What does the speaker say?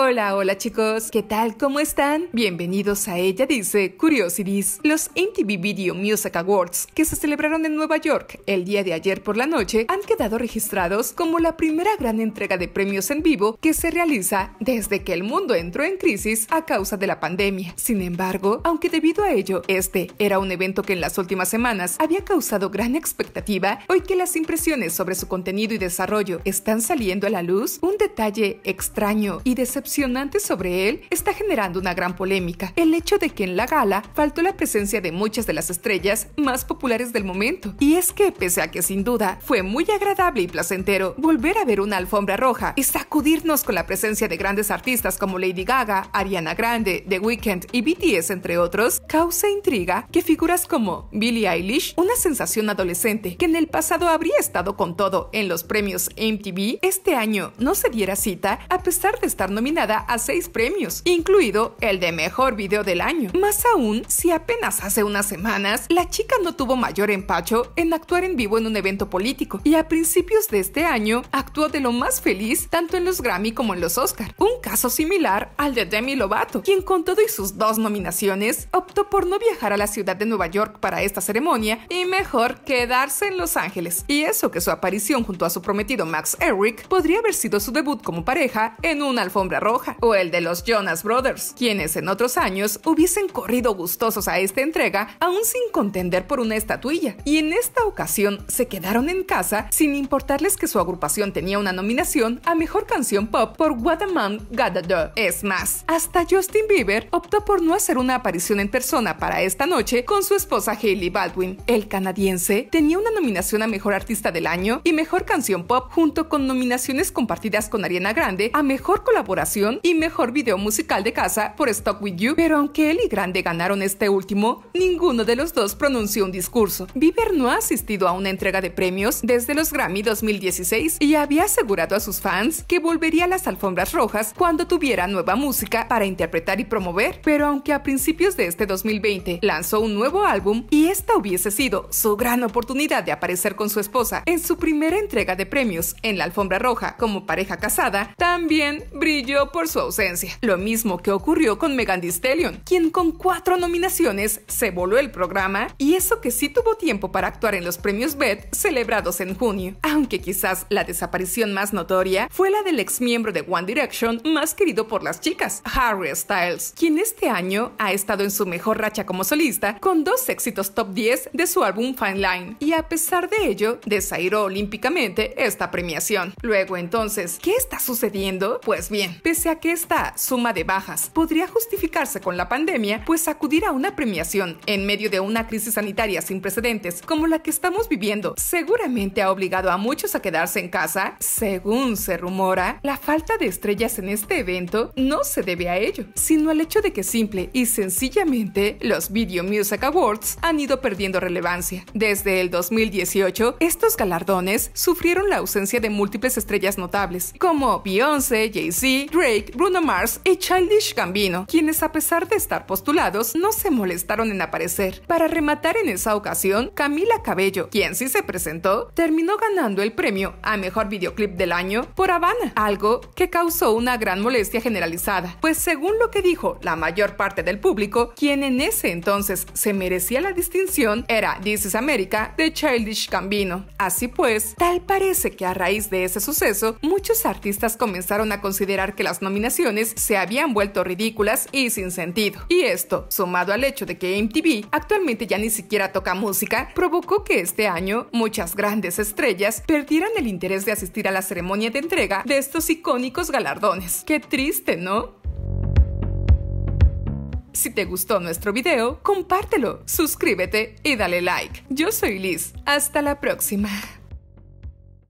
Hola, hola chicos, ¿qué tal? ¿Cómo están? Bienvenidos a Ella Dice Curiosities, los MTV Video Music Awards que se celebraron en Nueva York el día de ayer por la noche han quedado registrados como la primera gran entrega de premios en vivo que se realiza desde que el mundo entró en crisis a causa de la pandemia. Sin embargo, aunque debido a ello este era un evento que en las últimas semanas había causado gran expectativa, hoy que las impresiones sobre su contenido y desarrollo están saliendo a la luz, un detalle extraño y decepcionante sobre él está generando una gran polémica, el hecho de que en la gala faltó la presencia de muchas de las estrellas más populares del momento. Y es que, pese a que sin duda fue muy agradable y placentero volver a ver una alfombra roja y sacudirnos con la presencia de grandes artistas como Lady Gaga, Ariana Grande, The Weeknd y BTS, entre otros, causa intriga que figuras como Billie Eilish, una sensación adolescente que en el pasado habría estado con todo en los premios MTV, este año no se diera cita a pesar de estar nominada a seis premios, incluido el de mejor video del año. Más aún, si apenas hace unas semanas, la chica no tuvo mayor empacho en actuar en vivo en un evento político y a principios de este año actuó de lo más feliz tanto en los Grammy como en los Oscar. Un caso similar al de Demi Lovato, quien con todo y sus dos nominaciones optó por no viajar a la ciudad de Nueva York para esta ceremonia y mejor quedarse en Los Ángeles. Y eso que su aparición junto a su prometido Max Eric podría haber sido su debut como pareja en una alfombra Roja o el de los Jonas Brothers, quienes en otros años hubiesen corrido gustosos a esta entrega aún sin contender por una estatuilla, y en esta ocasión se quedaron en casa sin importarles que su agrupación tenía una nominación a Mejor Canción Pop por What a Man Gotta Do. Es más, hasta Justin Bieber optó por no hacer una aparición en persona para esta noche con su esposa Hailey Baldwin. El canadiense tenía una nominación a Mejor Artista del Año y Mejor Canción Pop junto con nominaciones compartidas con Ariana Grande a Mejor Colaboración y mejor video musical de casa por Stock With You, pero aunque él y Grande ganaron este último, ninguno de los dos pronunció un discurso. Bieber no ha asistido a una entrega de premios desde los Grammy 2016 y había asegurado a sus fans que volvería a las alfombras rojas cuando tuviera nueva música para interpretar y promover, pero aunque a principios de este 2020 lanzó un nuevo álbum y esta hubiese sido su gran oportunidad de aparecer con su esposa en su primera entrega de premios en la alfombra roja como pareja casada, también brilló por su ausencia, lo mismo que ocurrió con Megan Thee quien con cuatro nominaciones se voló el programa y eso que sí tuvo tiempo para actuar en los premios BET celebrados en junio, aunque quizás la desaparición más notoria fue la del ex miembro de One Direction más querido por las chicas, Harry Styles, quien este año ha estado en su mejor racha como solista con dos éxitos top 10 de su álbum Fine Line y a pesar de ello desairó olímpicamente esta premiación. Luego entonces, ¿qué está sucediendo? Pues bien, pese a que esta suma de bajas podría justificarse con la pandemia, pues acudir a una premiación en medio de una crisis sanitaria sin precedentes como la que estamos viviendo seguramente ha obligado a muchos a quedarse en casa. Según se rumora, la falta de estrellas en este evento no se debe a ello, sino al hecho de que simple y sencillamente los Video Music Awards han ido perdiendo relevancia. Desde el 2018, estos galardones sufrieron la ausencia de múltiples estrellas notables, como Beyoncé, Jay-Z, Drake, Bruno Mars y Childish Gambino, quienes a pesar de estar postulados no se molestaron en aparecer. Para rematar en esa ocasión, Camila Cabello, quien sí se presentó, terminó ganando el premio a Mejor Videoclip del Año por Habana, algo que causó una gran molestia generalizada, pues según lo que dijo la mayor parte del público, quien en ese entonces se merecía la distinción era This is America de Childish Gambino. Así pues, tal parece que a raíz de ese suceso, muchos artistas comenzaron a considerar que las nominaciones se habían vuelto ridículas y sin sentido. Y esto, sumado al hecho de que MTV actualmente ya ni siquiera toca música, provocó que este año muchas grandes estrellas perdieran el interés de asistir a la ceremonia de entrega de estos icónicos galardones. Qué triste, ¿no? Si te gustó nuestro video, compártelo, suscríbete y dale like. Yo soy Liz, hasta la próxima.